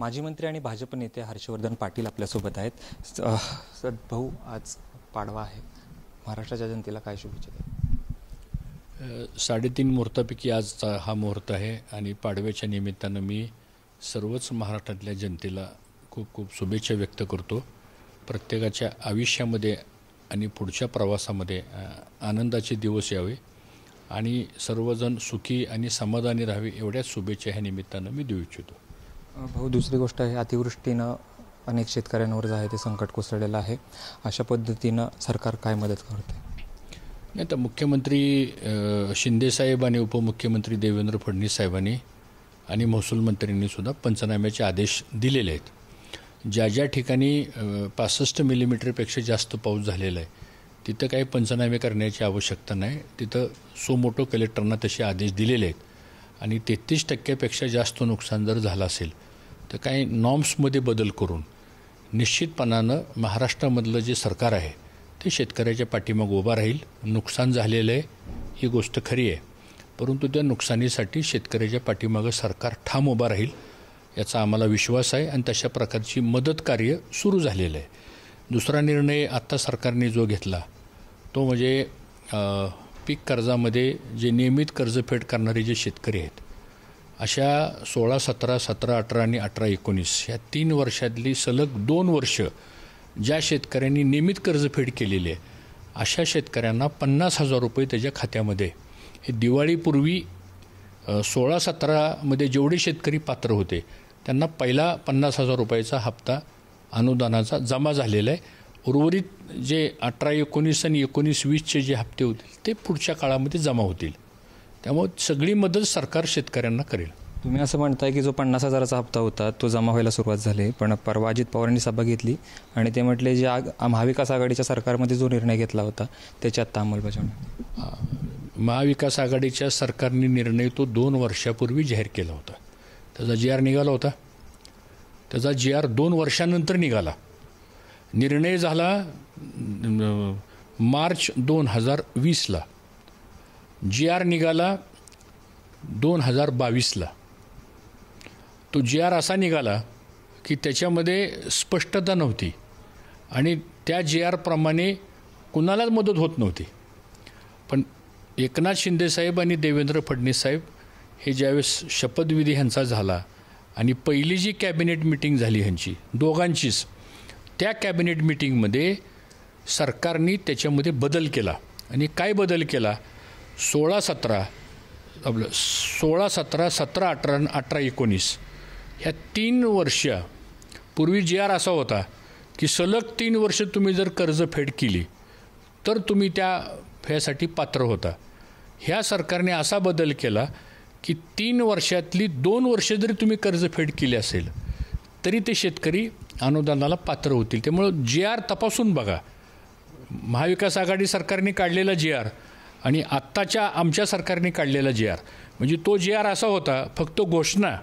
माजी मंत्री आणि भाजप नेते हर्षवर्धन पाटील आपल्यासोबत आहेत भाऊ आज पाडवा आहे महाराष्ट्राच्या जनतेला काय शुभेच्छा द्या साडेतीन मुहूर्तापैकी आजचा हा मुहूर्त आहे आणि पाडव्याच्या निमित्तानं मी सर्वच महाराष्ट्रातल्या जनतेला खूप खूप शुभेच्छा व्यक्त करतो प्रत्येकाच्या आयुष्यामध्ये आणि पुढच्या प्रवासामध्ये आनंदाचे दिवस यावे आणि सर्वजण सुखी आणि समाधानी राहावी एवढ्याच शुभेच्छा ह्या निमित्तानं मी देऊ इच्छितो भाऊ दुसरी गोष्ट आहे अतिवृष्टीनं अनेक शेतकऱ्यांवर जे आहे ते संकट कोसळलेलं आहे अशा पद्धतीनं सरकार काय मदत करते नाही तर मुख्यमंत्री शिंदेसाहेब आणि उपमुख्यमंत्री देवेंद्र फडणवीस साहेबांनी आणि महसूल मंत्र्यांनी सुद्धा पंचनाम्याचे आदेश दिलेले आहेत ज्या ज्या ठिकाणी पासष्ट मिलीमीटरपेक्षा जास्त पाऊस झालेला आहे तिथं काही पंचनामे करण्याची आवश्यकता नाही तिथं सोमोटो कलेक्टरना तसे आदेश दिलेले आहेत आणि तेहतीस टक्क्यापेक्षा जास्त नुकसान जर झालं असेल तर काही नॉर्म्समध्ये बदल करून निश्चितपणानं महाराष्ट्रामधलं जे सरकार आहे ते शेतकऱ्याच्या पाठीमागं उभा राहील नुकसान झालेलं आहे ही गोष्ट खरी आहे परंतु त्या नुकसानीसाठी शेतकऱ्याच्या पाठीमागं सरकार ठाम उभा राहील याचा आम्हाला विश्वास आहे आणि तशा प्रकारची मदत कार्य सुरू झालेलं आहे दुसरा निर्णय आत्ता सरकारने जो घेतला तो म्हणजे पीक कर्जामध्ये जे नियमित कर्जफेड करणारे जे शेतकरी आहेत अशा सोळा सतरा सतरा अठरा आणि अठरा एकोणीस ह्या तीन वर्षातली सलग दोन वर्ष ज्या शेतकऱ्यांनी नियमित कर्जफेड केलेली आहे अशा शेतकऱ्यांना पन्नास हजार रुपये त्याच्या खात्यामध्ये हे दिवाळीपूर्वी सोळा सतरामध्ये जेवढे शेतकरी पात्र होते त्यांना पहिला पन्नास हजार रुपयाचा हप्ता अनुदानाचा जमा झालेला आहे उर्वरित जे अठरा एकोणीस आणि एकोणीस वीसचे जे हप्ते होतील ते पुढच्या काळामध्ये जमा होतील त्यामुळे सगळी मदत सरकार शेतकऱ्यांना करेल तुम्ही असं म्हणताय की जो पन्नास हजाराचा हप्ता होता तो जमा व्हायला सुरुवात झाली पण परवा अजित पवारांनी सभा घेतली आणि ते म्हटले जे महाविकास आघाडीच्या सरकारमध्ये जो निर्णय घेतला होता त्याची आत्ता अंमलबजावणी महाविकास आघाडीच्या सरकारने निर्णय तो दोन वर्षापूर्वी जाहीर केला होता त्याचा जी आर निघाला होता त्याचा जी आर दोन वर्षानंतर निघाला निर्णय झाला मार्च दोन हजार वीसला जी आर निघाला दोन हजार बावीसला तो जी आर असा निघाला की त्याच्यामध्ये स्पष्टता नव्हती आणि त्या जी आरप्रमाणे कुणालाच मदत होत नव्हती पण एकनाथ शिंदेसाहेब आणि देवेंद्र फडणवीस साहेब हे ज्यावेळेस शपथविधी ह्यांचा झाला आणि पहिली जी कॅबिनेट मिटिंग झाली ह्यांची दोघांचीच त्या कॅबिनेट मिटिंगमध्ये सरकारने त्याच्यामध्ये बदल केला आणि काय बदल केला सोळा सतरा आपलं सोळा सतरा सतरा अठरा अठरा एकोणीस ह्या तीन वर्ष पूर्वी जी आर असा होता की सलग तीन वर्ष तुम्ही जर कर्ज फेड केली तर तुम्ही त्या ह्यासाठी पात्र होता ह्या सरकारने असा बदल केला की तीन वर्षातली दोन वर्ष जरी तुम्ही कर्ज फेड केली असेल तरी ते शेतकरी अनुदानाला पात्र होतील त्यामुळं जे आर तपासून बघा महाविकास आघाडी सरकारने काढलेला जे आर आणि आत्ताच्या आमच्या सरकारने काढलेला जे आर म्हणजे तो जे आर असा होता फक्त घोषणा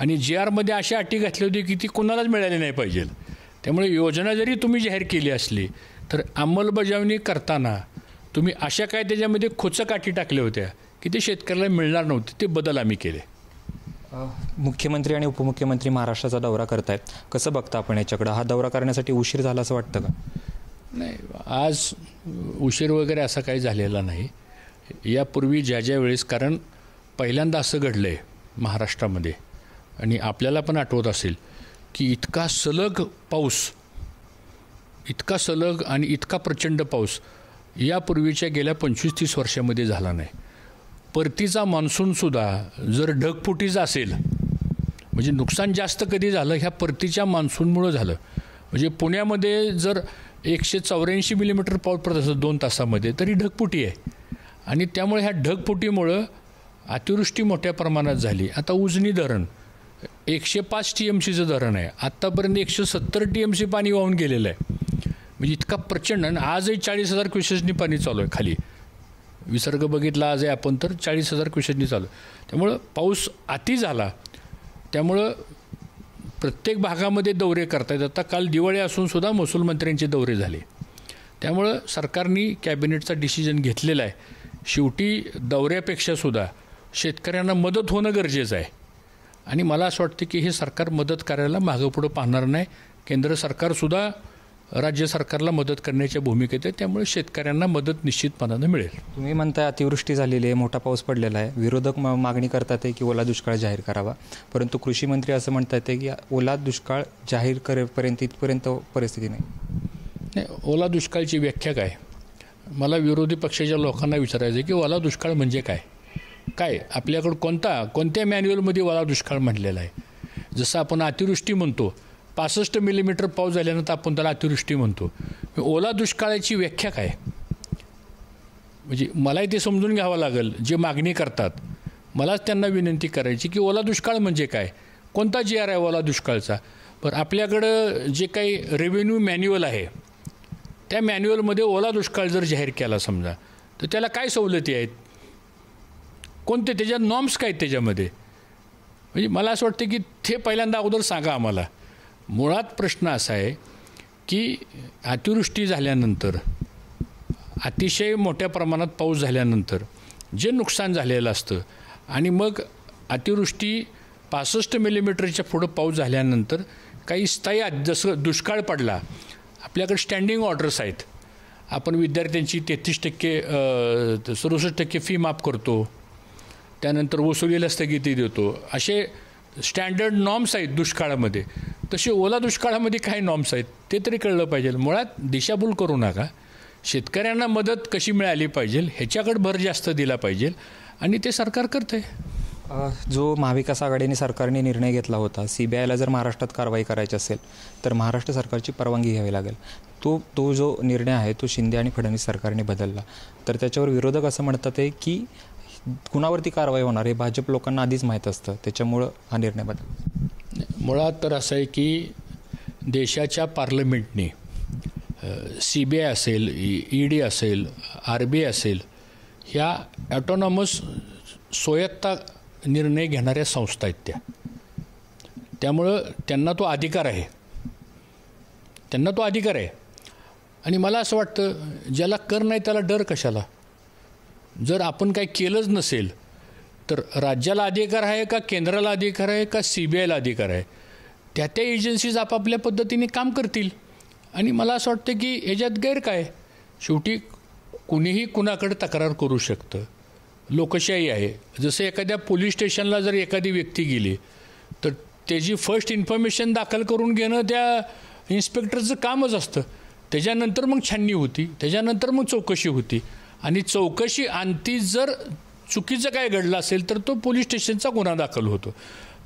आणि जे आरमध्ये अशी अटी घातली होती की ती कोणालाच मिळाली नाही पाहिजे त्यामुळे योजना जरी तुम्ही जाहीर केली असली तर अंमलबजावणी करताना तुम्ही अशा काय त्याच्यामध्ये खोचक अटी टाकल्या होत्या की ते शेतकऱ्याला मिळणार नव्हते ते बदल आम्ही केले मुख्यमंत्री आणि उपमुख्यमंत्री महाराष्ट्राचा दौरा करतायत कसं बघता आपण याच्याकडं हा दौरा करण्यासाठी उशीर झाला असं वाटतं का नाही आज उशीर वगैरे असा काही झालेला नाही यापूर्वी ज्या ज्या वेळेस कारण पहिल्यांदा असं घडलं आहे महाराष्ट्रामध्ये आणि आपल्याला पण आठवत असेल की इतका सलग पाऊस इतका सलग आणि इतका प्रचंड पाऊस यापूर्वीच्या गेल्या पंचवीस तीस वर्षामध्ये झाला नाही परतीचा मान्सूनसुद्धा जर ढगफुटीचा असेल म्हणजे नुकसान जास्त कधी झालं ह्या परतीच्या मान्सूनमुळं झालं म्हणजे पुण्यामध्ये जर एकशे चौऱ्याऐंशी मिलीमीटर पाऊस पडत असतो दोन तासामध्ये तरी ढगपुटी आहे आणि त्यामुळे ह्या ढगपुटीमुळं अतिवृष्टी मोठ्या प्रमाणात झाली आता उजनी धरण एकशे पाच टी एम सीचं धरण आहे आत्तापर्यंत एकशे सत्तर टी एम सी पाणी वाहून गेलेलं आहे म्हणजे इतका प्रचंड आणि आजही चाळीस हजार क्युसेसनी पाणी चालू आहे खाली विसर्ग बघितला आज आहे आपण तर चाळीस हजार क्युसेसनी चालू आहे त्यामुळं पाऊस अति झाला त्यामुळं प्रत्येक भागामध्ये दौरे करतायत आता काल दिवाळी असूनसुद्धा महसूल मंत्र्यांचे दौरे झाले त्यामुळं सरकारनी कॅबिनेटचा डिसिजन घेतलेला आहे शेवटी दौऱ्यापेक्षासुद्धा शेतकऱ्यांना मदत होणं गरजेचं आहे आणि मला असं वाटतं की हे सरकार मदत करायला मागं पुढं पाहणार नाही केंद्र सरकारसुद्धा राज्य सरकारला मदत करण्याच्या भूमिकेत आहे त्यामुळे शेतकऱ्यांना मदत निश्चितपणानं मिळेल तुम्ही म्हणताय अतिवृष्टी झालेली आहे मोठा पाऊस पडलेला आहे विरोधक मागणी करतात आहे की ओला दुष्काळ जाहीर करावा परंतु कृषी मंत्री असं म्हणतात की ओला दुष्काळ जाहीर करेपर्यंत इथपर्यंत परिस्थिती नाही ओला दुष्काळची व्याख्या काय मला विरोधी पक्षाच्या लोकांना विचारायचं की ओला दुष्काळ म्हणजे काय काय आपल्याकडं कोणता कोणत्या मॅन्युअलमध्ये ओला दुष्काळ म्हटलेला आहे जसं आपण अतिवृष्टी म्हणतो पासष्ट मिलीमीटर पाऊस झाल्यानंतर आपण त्याला अतिवृष्टी म्हणतो ओला दुष्काळाची व्याख्या काय म्हणजे मलाही ते समजून घ्यावं लागेल जे मागणी करतात मलाच त्यांना विनंती करायची की ओला दुष्काळ म्हणजे काय कोणता जी आर आहे ओला दुष्काळचा पण आपल्याकडं जे काही रेव्हेन्यू मॅन्युअल आहे त्या मॅन्युअलमध्ये ओला दुष्काळ जर जाहीर केला समजा तर त्याला काय सवलती आहेत कोणते त्याच्या नॉर्म्स काय त्याच्यामध्ये म्हणजे मला असं वाटतं की ते पहिल्यांदा अगोदर सांगा आम्हाला मुळात प्रश्न असा आहे की अतिवृष्टी झाल्यानंतर अतिशय मोठ्या प्रमाणात पाऊस झाल्यानंतर जे नुकसान झालेलं असतं आणि मग अतिवृष्टी पासष्ट मिलीमीटरच्या पुढं पाऊस झाल्यानंतर काही स्थायी जसं दुष्काळ पडला आपल्याकडे स्टँडिंग ऑर्डर्स आहेत आपण विद्यार्थ्यांची तेहतीस टक्के सदुसष्ट टक्के फी माफ करतो त्यानंतर वसुलीला स्थगिती देतो असे स्टँडर्ड नॉर्म्स आहेत दुष्काळामध्ये तसे ओला दुष्काळामध्ये काय नॉर्म्स आहेत ते तरी कळलं पाहिजे मुळात दिशाभूल करू नका शेतकऱ्यांना मदत कशी मिळाली पाहिजे ह्याच्याकडे भर जास्त दिला पाहिजे आणि ते सरकार करते जो महाविकास आघाडीने सरकारने निर्णय घेतला होता सी बी आयला जर महाराष्ट्रात कारवाई करायची असेल तर महाराष्ट्र सरकारची परवानगी घ्यावी लागेल तो तो जो निर्णय आहे तो शिंदे आणि फडणवीस सरकारने बदलला तर त्याच्यावर विरोधक असं म्हणतात आहे की कुणावरती कारवाई होणार हे भाजप लोकांना आधीच माहीत असतं त्याच्यामुळं हा निर्णय बदलला मुळात तर असं आहे की देशाच्या पार्लमेंटने सी बी आय असेल ई डी असेल आर बी आय असेल ह्या ॲटोनॉमस स्वयत्ता निर्णय घेणाऱ्या संस्था आहेत त्या त्यामुळं त्यांना तो अधिकार आहे त्यांना तो अधिकार आहे आणि मला असं वाटतं ज्याला कर नाही त्याला डर कशाला जर आपण काही केलंच नसेल तर राज्याला अधिकार आहे का केंद्राला अधिकार आहे का सी बी आयला अधिकार आहे त्या त्या एजन्सीज आपापल्या पद्धतीने काम करतील आणि मला असं वाटतं की याच्यात गैर काय शेवटी कुणीही कुणाकडे तक्रार करू शकतं लोकशाही आहे जसं एखाद्या पोलीस स्टेशनला जर एखादी व्यक्ती गेली तर त्याची फर्स्ट इन्फॉर्मेशन दाखल करून घेणं त्या इन्स्पेक्टरचं कामच असतं त्याच्यानंतर मग छाननी होती त्याच्यानंतर मग चौकशी होती आणि चौकशी आणती जर चुकीचं काय घडलं असेल तर तो पोलीस स्टेशनचा गुन्हा दाखल होतो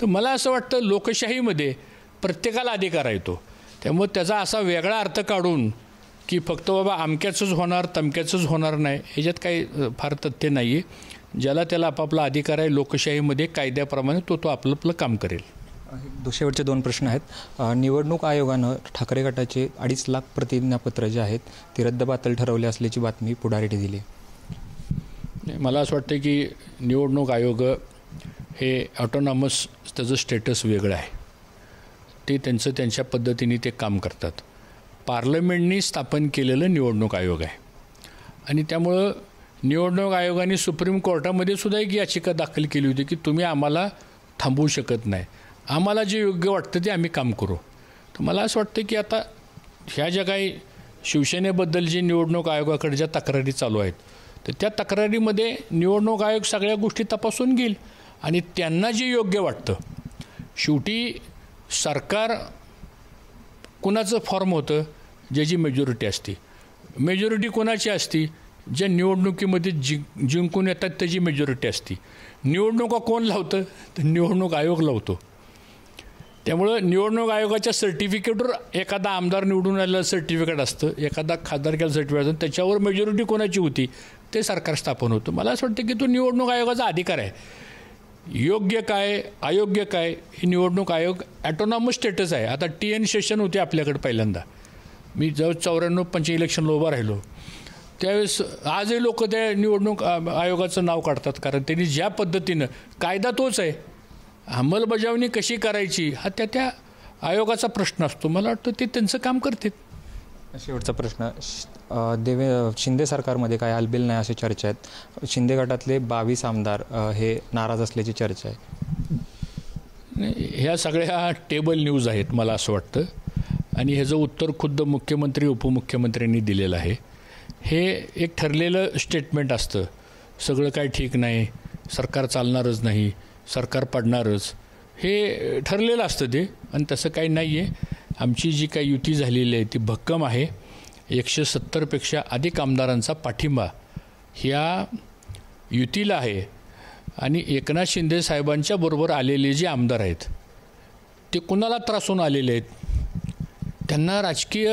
तर मला असं वाटतं लोकशाहीमध्ये प्रत्येकाला अधिकार आहे तो त्यामुळे त्याचा असा वेगळा अर्थ काढून की फक्त बाबा अमक्याचंच होणार तमक्याचंच होणार नाही ह्याच्यात काही फार तथ्य नाही आहे ज्याला त्याला आपापला अधिकार आहे लोकशाहीमध्ये कायद्याप्रमाणे तो तो आपलं आपलं काम करेल दुसऱ्यावरचे दोन प्रश्न आहेत निवडणूक आयोगानं ठाकरे गटाचे अडीच लाख प्रतिज्ञापत्र जे आहेत ते रद्दबातल ठरवले असल्याची बातमी पुढारी दिली मला असं वाटतं की निवडणूक आयोग हे ऑटोनॉमस त्याचं स्टेटस वेगळं आहे ते त्यांचं त्यांच्या पद्धतीने ते काम करतात पार्लमेंटनी स्थापन केलेलं निवडणूक आयोग आहे आणि त्यामुळं निवडणूक आयोगाने सुप्रीम कोर्टामध्ये सुद्धा एक याचिका दाखल केली होती की तुम्ही आम्हाला थांबवू शकत नाही आम्हाला जे योग्य वाटतं ते आम्ही काम करू तर मला असं वाटतं की आता ह्या ज्या काही शिवसेनेबद्दल जे निवडणूक आयोगाकडे ज्या तक्रारी चालू आहेत तर त्या तक्रारीमध्ये निवडणूक आयोग सगळ्या गोष्टी तपासून घेईल आणि त्यांना जे योग्य वाटतं शेवटी सरकार कुणाचं फॉर्म होतं ज्याची मेजॉरिटी असते मेजॉरिटी कोणाची असती ज्या निवडणुकीमध्ये जिंक जिंकून येतात त्याची मेजॉरिटी असती निवडणुका कोण लावतं तर निवडणूक आयोग लावतो त्यामुळं निवडणूक आयोगाच्या सर्टिफिकेटवर एखादा आमदार निवडून आलेलं सर्टिफिकेट असतं एखादा खासदार केलं सर्टिफिकेट असतं त्याच्यावर मेजॉरिटी कोणाची होती ते सरकार स्थापन होतं मला असं वाटतं की तो निवडणूक आयोगाचा अधिकार आहे योग्य काय अयोग्य काय ही निवडणूक आयोग ॲटोनॉमस स्टेटस आहे आता टी एन सेशन होते आपल्याकडे पहिल्यांदा मी जवळ चौऱ्याण्णव पंच इलेक्शनला उभा राहिलो त्यावेळेस आजही लोक त्या निवडणूक आयोगाचं नाव काढतात कारण त्यांनी ज्या पद्धतीनं कायदा तोच आहे अंमलबजावणी कशी करायची हा त्या त्या आयोगाचा प्रश्न असतो मला वाटतं ते त्यांचं काम करतात शेवटचा प्रश्न देवे शिंदे सरकारमध्ये काय हलबिल नाही असे चर्चा आहेत शिंदे गटातले बावीस आमदार हे नाराज असल्याची चर्चा आहे ह्या सगळ्या टेबल न्यूज आहेत मला असं वाटतं आणि ह्याचं उत्तर खुद्द मुख्यमंत्री उपमुख्यमंत्र्यांनी दिलेलं आहे हे एक ठरलेलं स्टेटमेंट असतं सगळं काय ठीक नाही सरकार चालणारच नाही सरकार पडणारच हे ठरलेलं असतं ते आणि तसं काही नाही आहे आमची जी काही युती झालेली आहे ती भक्कम आहे एकशे सत्तरपेक्षा अधिक आमदारांचा पाठिंबा ह्या युतीला आहे आणि एकनाथ शिंदे साहेबांच्या बरोबर आलेले जे आमदार आहेत ते कुणाला होऊन आलेले आहेत त्यांना राजकीय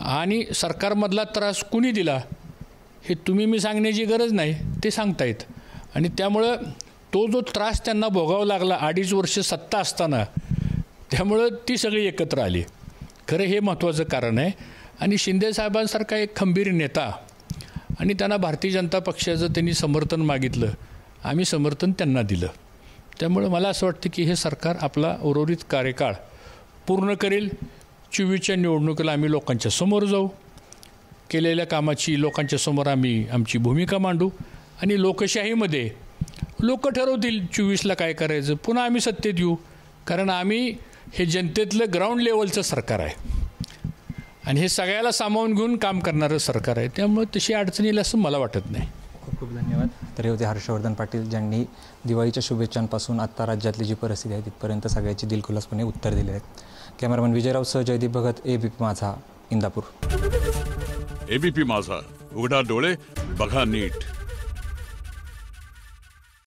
आणि सरकारमधला त्रास कुणी दिला हे तुम्ही मी सांगण्याची गरज नाही ते सांगतायत आणि त्यामुळं तो जो त्रास त्यांना भोगावा लागला अडीच वर्ष सत्ता असताना त्यामुळं ती सगळी एकत्र आली खरं हे महत्त्वाचं कारण आहे आणि शिंदेसाहेबांसारखा एक खंबीर नेता आणि त्यांना भारतीय जनता पक्षाचं त्यांनी समर्थन मागितलं आम्ही समर्थन त्यांना दिलं त्यामुळं मला असं वाटतं की हे सरकार आपला उर्वरित कार्यकाळ पूर्ण करेल चोवीसच्या निवडणुकीला आम्ही लोकांच्या समोर जाऊ केलेल्या कामाची लोकांच्या समोर आम्ही आमची भूमिका मांडू आणि लोकशाहीमध्ये लोक ठरवतील चोवीसला काय करायचं पुन्हा आम्ही सत्तेत येऊ कारण आम्ही हे जनतेतलं ग्राउंड लेवलचं सरकार आहे आणि हे सगळ्याला सामावून घेऊन काम करणारं सरकार आहे त्यामुळे तशी अडचण येईल असं मला वाटत नाही खूप खूप धन्यवाद तर हे होते हर्षवर्धन पाटील ज्यांनी दिवाळीच्या शुभेच्छांपासून आत्ता राज्यातली जी परिस्थिती आहे तिथपर्यंत सगळ्याची दिलखुलासपणे उत्तर दिले आहेत कॅमेरामॅन विजयराव सह जयदीप भगत एबीपी माझा इंदापूर एबीपी माझा उघडा डोळे बघा नीट